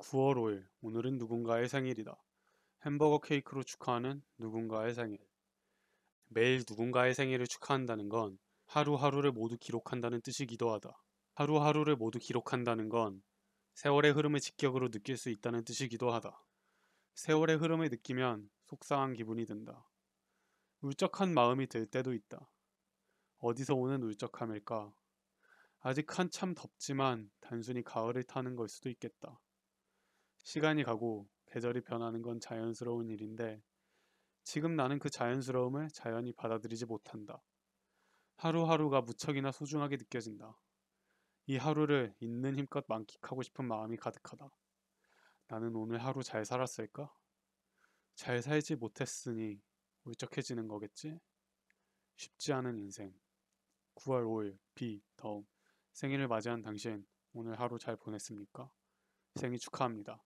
9월 5일 오늘은 누군가의 생일이다. 햄버거 케이크로 축하하는 누군가의 생일. 매일 누군가의 생일을 축하한다는 건 하루하루를 모두 기록한다는 뜻이기도 하다. 하루하루를 모두 기록한다는 건 세월의 흐름을 직격으로 느낄 수 있다는 뜻이기도 하다. 세월의 흐름을 느끼면 속상한 기분이 든다. 울적한 마음이 들 때도 있다. 어디서 오는 울적함일까? 아직 한참 덥지만 단순히 가을을 타는 걸 수도 있겠다. 시간이 가고 계절이 변하는 건 자연스러운 일인데 지금 나는 그 자연스러움을 자연히 받아들이지 못한다. 하루하루가 무척이나 소중하게 느껴진다. 이 하루를 있는 힘껏 만끽하고 싶은 마음이 가득하다. 나는 오늘 하루 잘 살았을까? 잘 살지 못했으니 울적해지는 거겠지? 쉽지 않은 인생. 9월 5일 비 더움 생일을 맞이한 당신 오늘 하루 잘 보냈습니까? 생일 축하합니다.